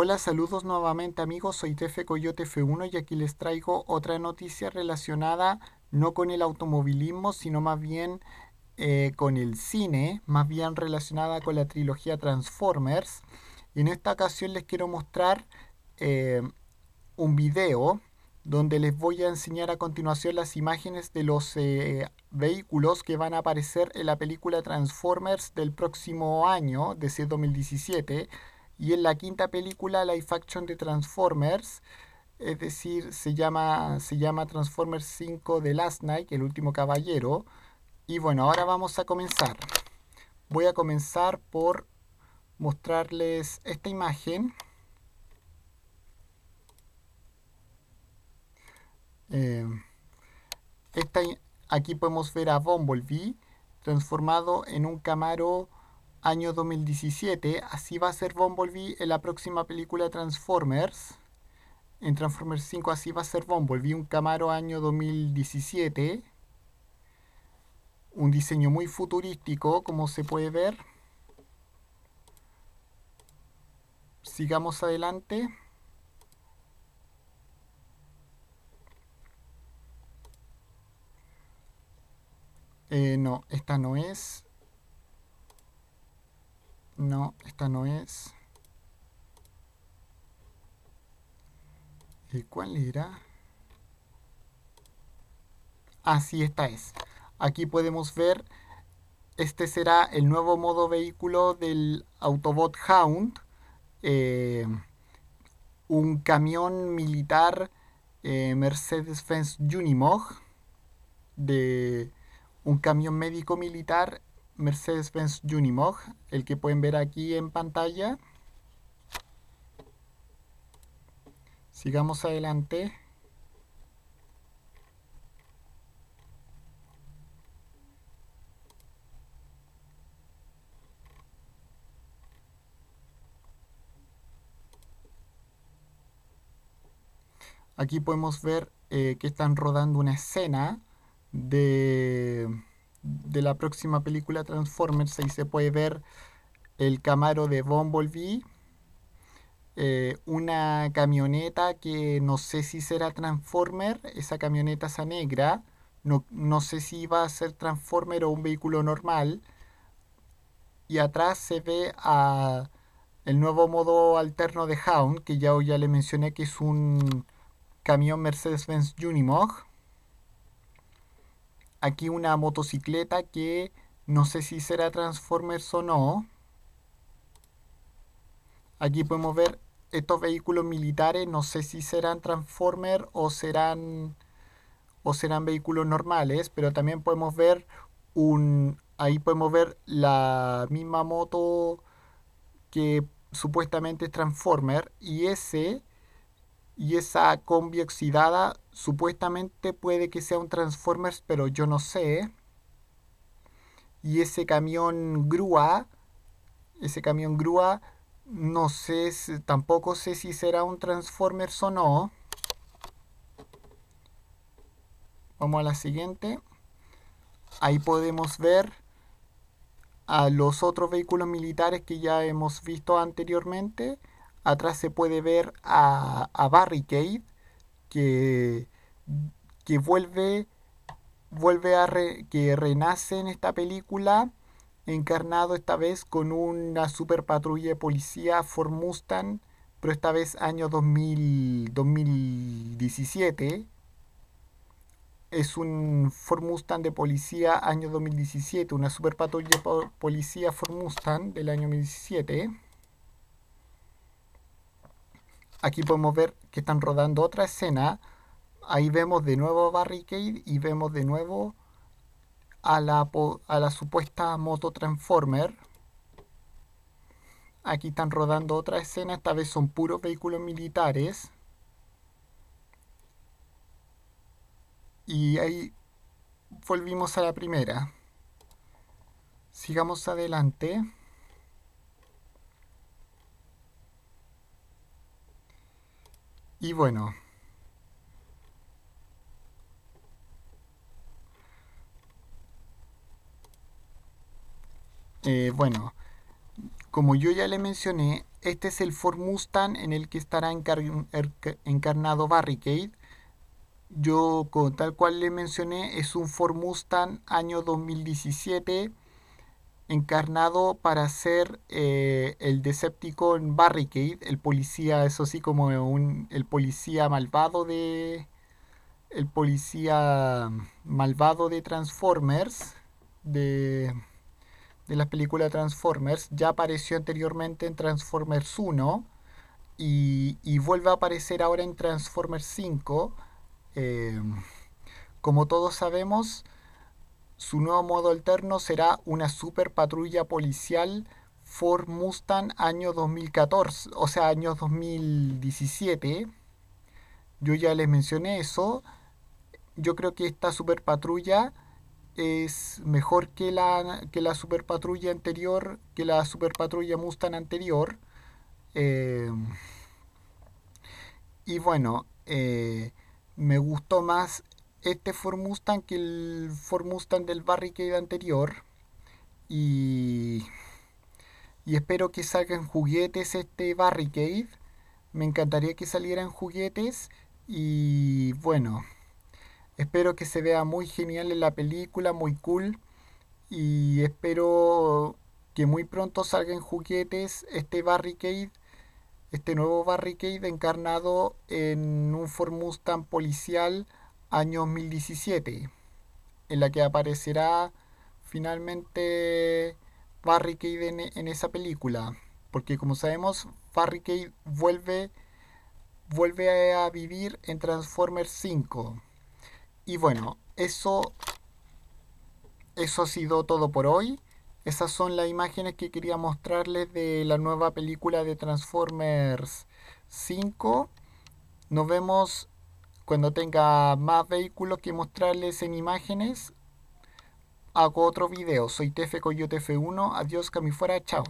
Hola, saludos nuevamente amigos, soy Tefe Coyote F1 y aquí les traigo otra noticia relacionada no con el automovilismo, sino más bien eh, con el cine, más bien relacionada con la trilogía Transformers. Y en esta ocasión les quiero mostrar eh, un video donde les voy a enseñar a continuación las imágenes de los eh, vehículos que van a aparecer en la película Transformers del próximo año, de 2017 y en la quinta película, Life action de Transformers, es decir, se llama, se llama Transformers 5 de Last Night, El último caballero. Y bueno, ahora vamos a comenzar. Voy a comenzar por mostrarles esta imagen. Em, aquí podemos ver a Bumblebee transformado en un Camaro año 2017. Así va a ser Bumblebee en la próxima película Transformers. En Transformers 5 así va a ser Bumblebee, un Camaro año 2017. Un diseño muy futurístico, como se puede ver. Sigamos adelante. Eh, no, esta no es. No, esta no es. ¿Y cuál era? así ah, esta es. Aquí podemos ver, este será el nuevo modo vehículo del Autobot Hound. Eh, un camión militar eh, Mercedes-Benz Unimog. De un camión médico militar Mercedes-Benz Unimog, el que pueden ver aquí en pantalla. Sigamos adelante. Aquí podemos ver eh, que están rodando una escena de de la próxima película Transformers. Ahí se puede ver el Camaro de Bumblebee, eh, una camioneta que no sé si será Transformer, esa camioneta esa negra, no, sé si va a ser Transformer o un vehículo normal. Y atrás se ve a el nuevo modo alterno de Hound, que ya, ya le mencioné que es un camión Mercedes-Benz Unimog aquí una motocicleta que no sé si será Transformers o no. Aquí podemos ver estos vehículos militares, no sé si serán Transformers o serán o serán vehículos normales, pero también podemos ver un ahí podemos ver la misma moto que supuestamente es Transformer y ese y esa combi oxidada Supuestamente puede que sea un Transformers, pero yo no sé. Y ese camión grúa, ese camión grúa, no sé, tampoco sé si será un Transformers o no. Vamos a la siguiente. Ahí podemos ver a los otros vehículos militares que ya hemos visto anteriormente. Atrás se puede ver a, a Barricade que, que vuelve, vuelve a re, que renace en esta película, encarnado esta vez con una super patrulla de policía Ford Mustang, pero esta vez año 2000, 2017. Es un Ford Mustang de policía año 2017, una super patrulla policía Ford Mustang del año 2017. Aquí podemos ver que están rodando otra escena. Ahí vemos de nuevo Barricade y vemos de nuevo a la, a la supuesta moto Transformer. Aquí están rodando otra escena, esta vez son puros vehículos militares. Y ahí volvimos a la primera. Sigamos adelante. Y bueno. Eh, bueno, como yo ya le mencioné, este es el Ford Mustang en el que estará encarnado Barricade. Yo, tal cual le mencioné, es un Ford Mustang año 2017 encarnado para ser eh, el el Decepticon Barricade, el policía, eso sí, como un, el policía malvado de. El policía mm, malvado de Transformers, de, de la película Transformers, ya apareció anteriormente en Transformers 1 y, y vuelve a aparecer ahora en Transformers 5. Eh, como todos sabemos, su nuevo modo alterno será una super patrulla policial Ford Mustang año 2014, o sea, año 2017. Yo ya les mencioné eso. Yo creo que esta super patrulla es mejor que la, que la super patrulla anterior, que la super patrulla Mustang anterior. Eh, y bueno, eh, me gustó más este Ford Mustang que el Ford Mustang del Barricade anterior. Y, y espero que salgan juguetes este Barricade. Me encantaría que salieran juguetes. Y bueno, espero que se vea muy genial en la película, muy cool. Y espero que muy pronto salgan juguetes este Barricade este nuevo Barricade encarnado en un Ford Mustang policial año 2017, en la que aparecerá finalmente Barry en, en esa película, porque como sabemos, Barricade vuelve, vuelve a vivir en Transformers 5. Y bueno, eso, eso ha sido todo por hoy. Esas son las imágenes que quería mostrarles de la nueva película de Transformers 5. Nos vemos cuando tenga más vehículos que mostrarles en imágenes, hago otro video. Soy TF Coyote F1. Adiós, camifuera. Chao.